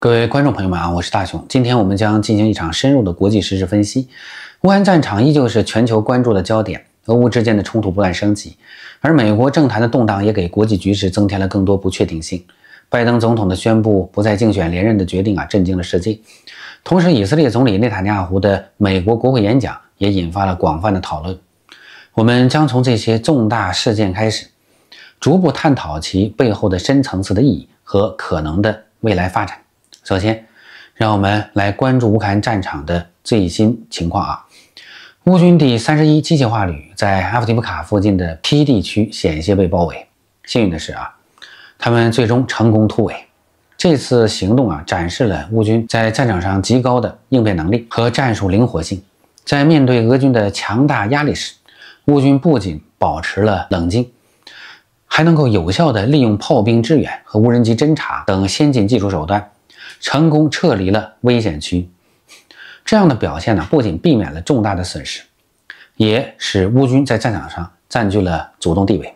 各位观众朋友们啊，我是大雄。今天我们将进行一场深入的国际时事分析。乌安战场依旧是全球关注的焦点，俄乌之间的冲突不断升级，而美国政坛的动荡也给国际局势增添了更多不确定性。拜登总统的宣布不再竞选连任的决定啊，震惊了世界。同时，以色列总理内塔尼亚胡的美国国会演讲也引发了广泛的讨论。我们将从这些重大事件开始，逐步探讨其背后的深层次的意义和可能的未来发展。首先，让我们来关注乌克兰战场的最新情况啊。乌军第三十一机械化旅在阿夫迪夫卡附近的 P 地区险些被包围，幸运的是啊，他们最终成功突围。这次行动啊，展示了乌军在战场上极高的应变能力和战术灵活性。在面对俄军的强大压力时，乌军不仅保持了冷静，还能够有效地利用炮兵支援和无人机侦察等先进技术手段。成功撤离了危险区，这样的表现呢，不仅避免了重大的损失，也使乌军在战场上占据了主动地位。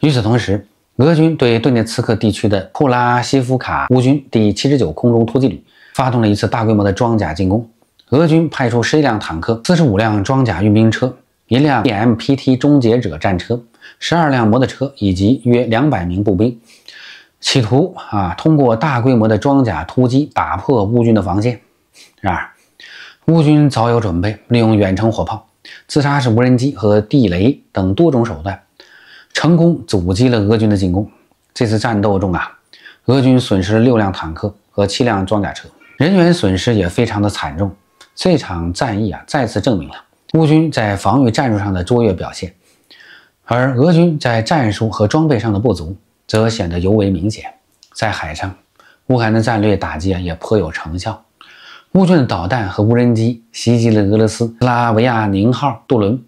与此同时，俄军对顿涅茨克地区的库拉西夫卡乌军第七十九空中突击旅发动了一次大规模的装甲进攻。俄军派出十一辆坦克、四十五辆装甲运兵车、一辆 BMP-T 终结者战车、十二辆摩托车以及约两百名步兵。企图啊，通过大规模的装甲突击打破乌军的防线。然而，乌军早有准备，利用远程火炮、自杀式无人机和地雷等多种手段，成功阻击了俄军的进攻。这次战斗中啊，俄军损失了六辆坦克和七辆装甲车，人员损失也非常的惨重。这场战役啊，再次证明了乌军在防御战术上的卓越表现，而俄军在战术和装备上的不足。则显得尤为明显。在海上，乌克兰的战略打击啊也颇有成效。乌军的导弹和无人机袭击了俄罗斯拉维亚宁号渡轮。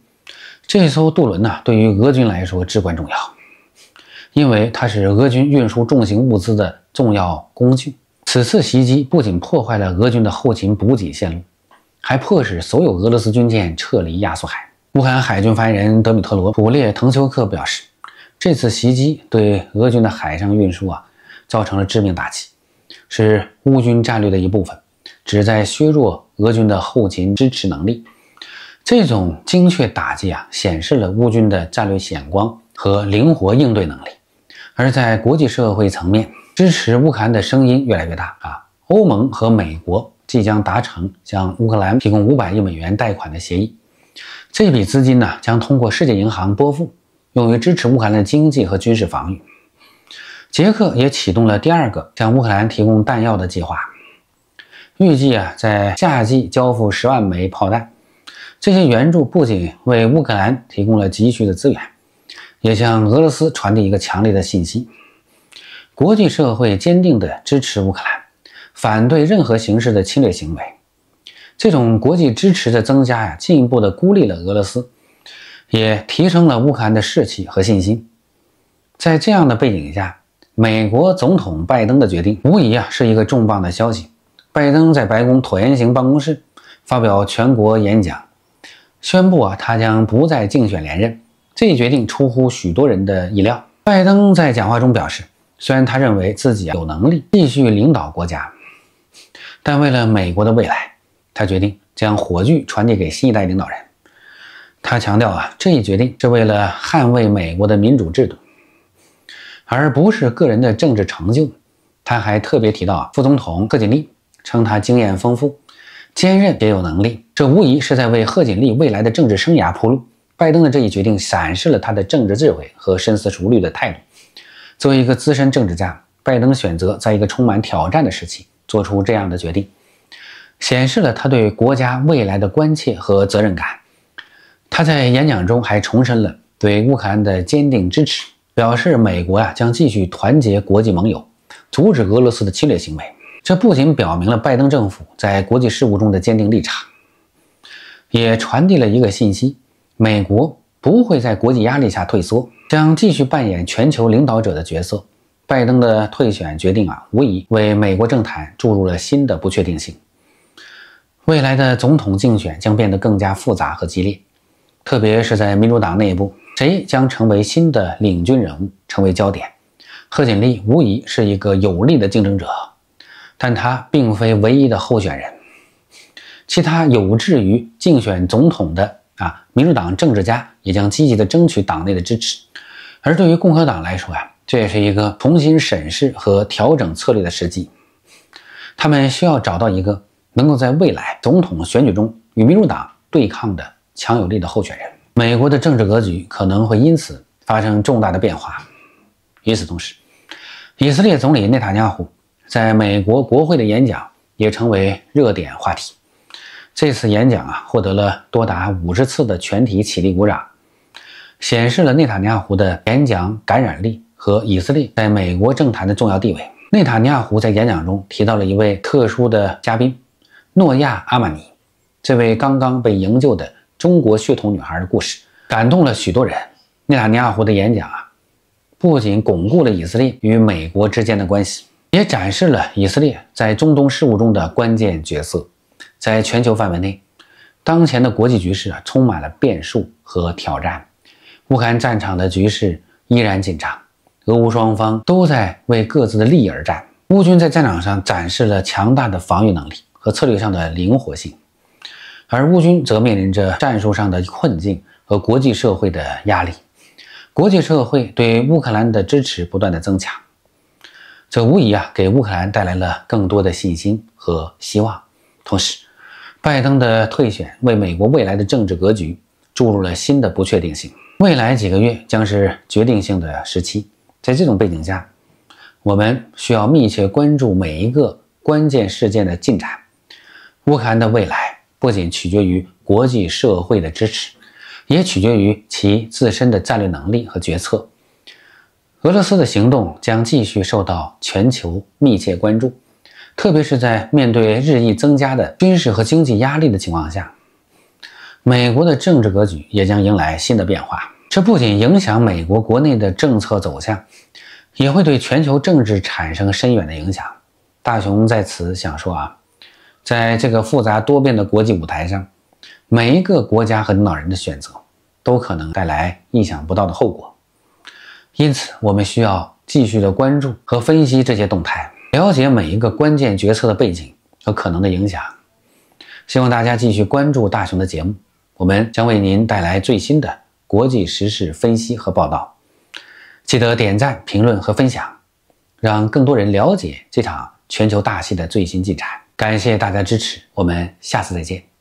这艘渡轮呢，对于俄军来说至关重要，因为它是俄军运输重型物资的重要工具。此次袭击不仅破坏了俄军的后勤补给线路，还迫使所有俄罗斯军舰撤离亚速海。乌克兰海军发言人德米特罗·普列滕丘克表示。这次袭击对俄军的海上运输啊造成了致命打击，是乌军战略的一部分，旨在削弱俄军的后勤支持能力。这种精确打击啊，显示了乌军的战略眼光和灵活应对能力。而在国际社会层面，支持乌克兰的声音越来越大啊。欧盟和美国即将达成向乌克兰提供五百亿美元贷款的协议，这笔资金呢将通过世界银行拨付。用于支持乌克兰的经济和军事防御。捷克也启动了第二个向乌克兰提供弹药的计划，预计啊在夏季交付十万枚炮弹。这些援助不仅为乌克兰提供了急需的资源，也向俄罗斯传递一个强烈的信息：国际社会坚定地支持乌克兰，反对任何形式的侵略行为。这种国际支持的增加呀，进一步的孤立了俄罗斯。也提升了乌克兰的士气和信心。在这样的背景下，美国总统拜登的决定无疑啊是一个重磅的消息。拜登在白宫椭圆形办公室发表全国演讲，宣布啊他将不再竞选连任。这一决定出乎许多人的意料。拜登在讲话中表示，虽然他认为自己啊有能力继续领导国家，但为了美国的未来，他决定将火炬传递给新一代领导人。他强调啊，这一决定是为了捍卫美国的民主制度，而不是个人的政治成就。他还特别提到啊，副总统贺锦丽称他经验丰富、坚韧也有能力，这无疑是在为贺锦丽未来的政治生涯铺路。拜登的这一决定展示了他的政治智慧和深思熟虑的态度。作为一个资深政治家，拜登选择在一个充满挑战的时期做出这样的决定，显示了他对国家未来的关切和责任感。他在演讲中还重申了对乌克兰的坚定支持，表示美国呀将继续团结国际盟友，阻止俄罗斯的侵略行为。这不仅表明了拜登政府在国际事务中的坚定立场，也传递了一个信息：美国不会在国际压力下退缩，将继续扮演全球领导者的角色。拜登的退选决定啊，无疑为美国政坛注入了新的不确定性。未来的总统竞选将变得更加复杂和激烈。特别是在民主党内部，谁将成为新的领军人物，成为焦点。贺锦丽无疑是一个有力的竞争者，但她并非唯一的候选人。其他有志于竞选总统的啊，民主党政治家也将积极的争取党内的支持。而对于共和党来说呀，这也是一个重新审视和调整策略的时机。他们需要找到一个能够在未来总统选举中与民主党对抗的。强有力的候选人，美国的政治格局可能会因此发生重大的变化。与此同时，以色列总理内塔尼亚胡在美国国会的演讲也成为热点话题。这次演讲啊，获得了多达五十次的全体起立鼓掌，显示了内塔尼亚胡的演讲感染力和以色列在美国政坛的重要地位。内塔尼亚胡在演讲中提到了一位特殊的嘉宾——诺亚·阿玛尼，这位刚刚被营救的。中国血统女孩的故事感动了许多人。内塔尼亚胡的演讲啊，不仅巩固了以色列与美国之间的关系，也展示了以色列在中东事务中的关键角色。在全球范围内，当前的国际局势啊充满了变数和挑战。乌克兰战场的局势依然紧张，俄乌双方都在为各自的利益而战。乌军在战场上展示了强大的防御能力和策略上的灵活性。而乌军则面临着战术上的困境和国际社会的压力。国际社会对乌克兰的支持不断的增强，这无疑啊给乌克兰带来了更多的信心和希望。同时，拜登的退选为美国未来的政治格局注入了新的不确定性。未来几个月将是决定性的时期。在这种背景下，我们需要密切关注每一个关键事件的进展。乌克兰的未来。不仅取决于国际社会的支持，也取决于其自身的战略能力和决策。俄罗斯的行动将继续受到全球密切关注，特别是在面对日益增加的军事和经济压力的情况下，美国的政治格局也将迎来新的变化。这不仅影响美国国内的政策走向，也会对全球政治产生深远的影响。大雄在此想说啊。在这个复杂多变的国际舞台上，每一个国家和领导人的选择都可能带来意想不到的后果。因此，我们需要继续的关注和分析这些动态，了解每一个关键决策的背景和可能的影响。希望大家继续关注大雄的节目，我们将为您带来最新的国际时事分析和报道。记得点赞、评论和分享，让更多人了解这场全球大戏的最新进展。感谢大家支持，我们下次再见。